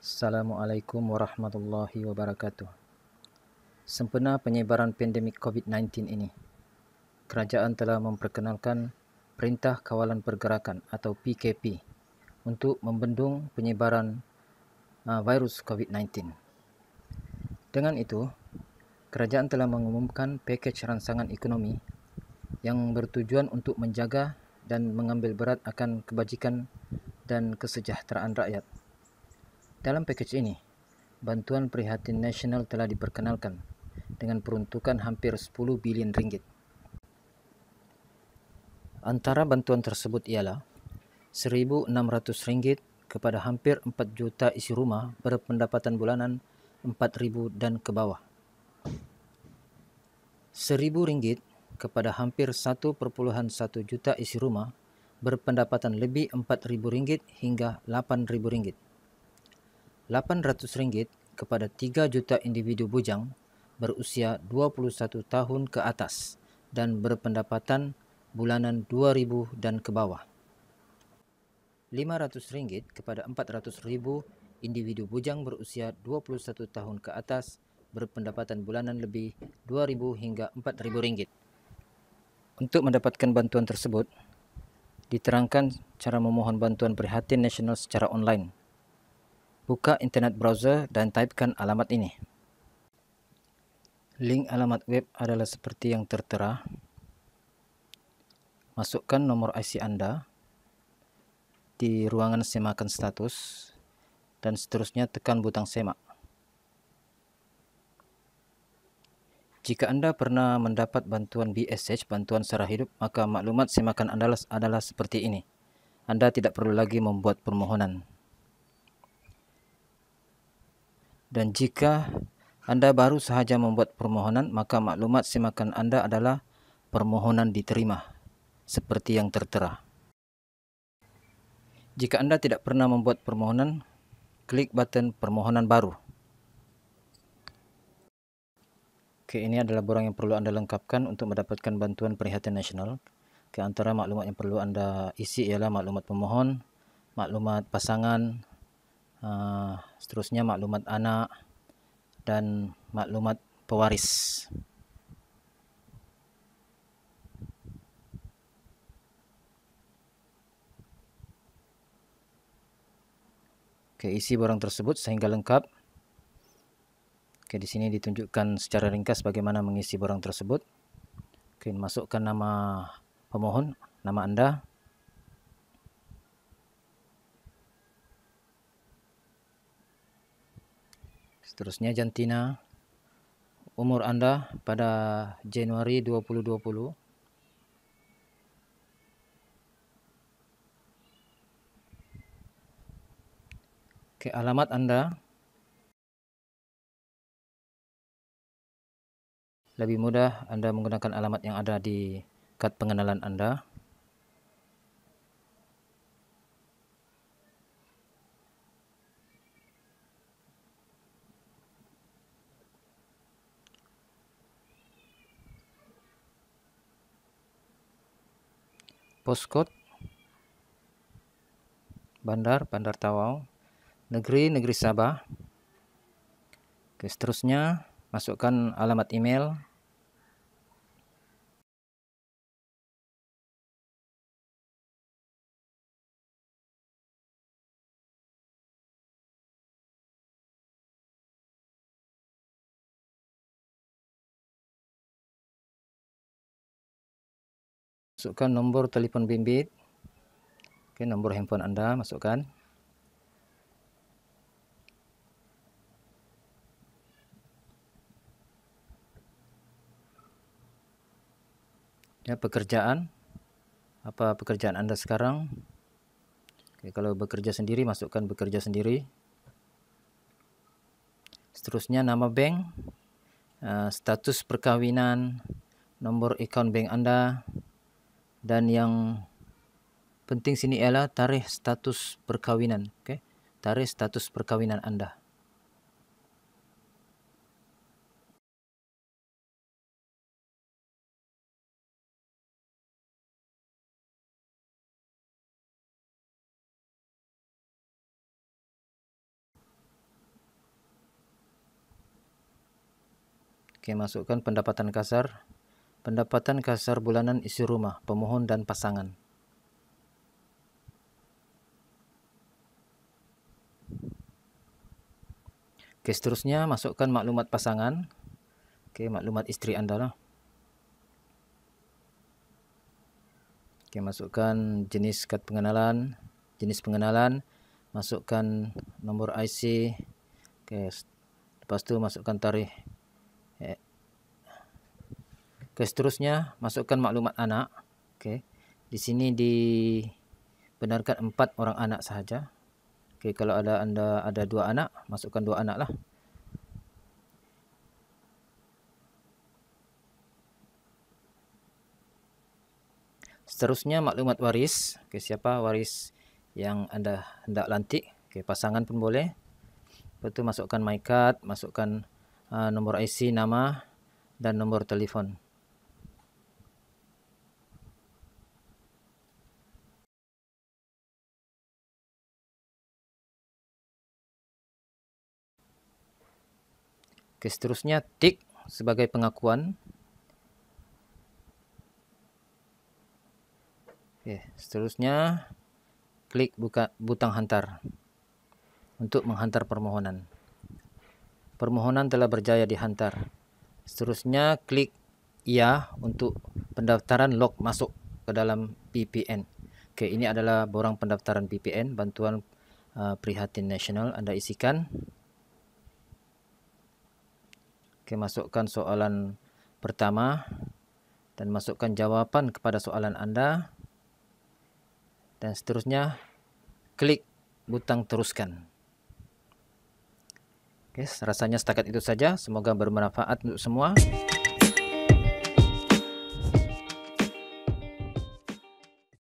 Assalamualaikum warahmatullahi wabarakatuh. Sempena penyebaran pandemik COVID-19 ini, kerajaan telah memperkenalkan Perintah Kawalan Pergerakan atau PKP untuk membendung penyebaran uh, virus COVID-19. Dengan itu, kerajaan telah mengumumkan paket rangsangan ekonomi yang bertujuan untuk menjaga dan mengambil berat akan kebajikan dan kesejahteraan rakyat. Dalam package ini, bantuan prihatin nasional telah diperkenalkan dengan peruntukan hampir 10 bilion ringgit. Antara bantuan tersebut ialah 1.600 ringgit kepada hampir 4 juta isi rumah berpendapatan bulanan 4.000 dan ke bawah. 1.000 ringgit kepada hampir 1.1 juta isi rumah berpendapatan lebih 4.000 ringgit hingga 8.000 ringgit. 800 ringgit kepada 3 juta individu bujang berusia 21 tahun ke atas dan berpendapatan bulanan 2000 dan ke bawah. 500 ringgit kepada 400 ribu individu bujang berusia 21 tahun ke atas berpendapatan bulanan lebih 2000 hingga 4000 ringgit. Untuk mendapatkan bantuan tersebut, diterangkan cara memohon bantuan prihatin nasional secara online Buka internet browser dan typekan alamat ini. Link alamat web adalah seperti yang tertera. Masukkan nomor IC Anda di ruangan semakan status dan seterusnya tekan butang semak. Jika Anda pernah mendapat bantuan BSH, bantuan secara hidup, maka maklumat semakan Anda adalah seperti ini. Anda tidak perlu lagi membuat permohonan. Dan jika Anda baru sahaja membuat permohonan, maka maklumat semakan Anda adalah permohonan diterima, seperti yang tertera. Jika Anda tidak pernah membuat permohonan, klik button permohonan baru. Oke, ini adalah borang yang perlu Anda lengkapkan untuk mendapatkan bantuan perhatian nasional. Ke antara maklumat yang perlu Anda isi ialah maklumat pemohon, maklumat pasangan, uh, seterusnya maklumat anak dan maklumat pewaris Oke, isi barang tersebut sehingga lengkap. Oke, di sini ditunjukkan secara ringkas bagaimana mengisi barang tersebut. Oke, masukkan nama pemohon, nama Anda, Seterusnya jantina umur Anda pada Januari 2020 ke alamat Anda lebih mudah Anda menggunakan alamat yang ada di kad pengenalan Anda. postcode Bandar Bandar Tawau Negeri Negeri Sabah Oke, seterusnya masukkan alamat email masukkan nomor telepon bimbit oke nomor handphone anda masukkan ya pekerjaan apa pekerjaan anda sekarang oke, kalau bekerja sendiri masukkan bekerja sendiri seterusnya nama bank ah, status perkawinan nomor account bank anda dan yang penting sini ialah tarikh status perkahwinan oke tarikh status perkahwinan Anda Oke, masukkan pendapatan kasar Pendapatan kasar bulanan isi rumah, pemohon dan pasangan. Oke, seterusnya masukkan maklumat pasangan. Oke, maklumat istri Anda lah. Oke, masukkan jenis kad pengenalan, jenis pengenalan, masukkan nomor IC. Oke, lepas itu masukkan tarikh Oke, seterusnya masukkan maklumat anak. Oke. Di sini dibenarkan empat orang anak sahaja. Oke, kalau ada Anda ada dua anak, masukkan dua anak lah. Seterusnya maklumat waris. Oke, siapa waris yang Anda hendak lantik? Oke, pasangan pun boleh. Lepas tu masukkan my masukkan uh, nomor IC, nama, dan nomor telepon. Oke, seterusnya tick sebagai pengakuan. Oke, seterusnya klik buka butang hantar untuk menghantar permohonan. Permohonan telah berjaya dihantar. Seterusnya klik iya untuk pendaftaran log masuk ke dalam PPN. Oke, ini adalah borang pendaftaran PPN bantuan uh, prihatin nasional Anda isikan Oke, masukkan soalan pertama dan masukkan jawaban kepada soalan Anda. Dan seterusnya, klik butang teruskan. Oke, rasanya setakat itu saja. Semoga bermanfaat untuk semua.